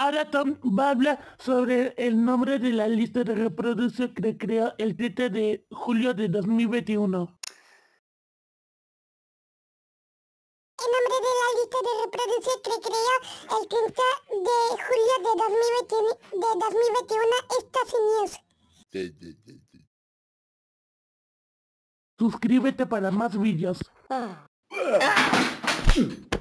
Ahora Tom va a hablar sobre el nombre de la lista de reproducción que creó el 30 de julio de 2021. El nombre de la lista de reproducción que creó el 30 de julio de 2021, de 2021 news. Suscríbete para más vídeos. Ah. Ah.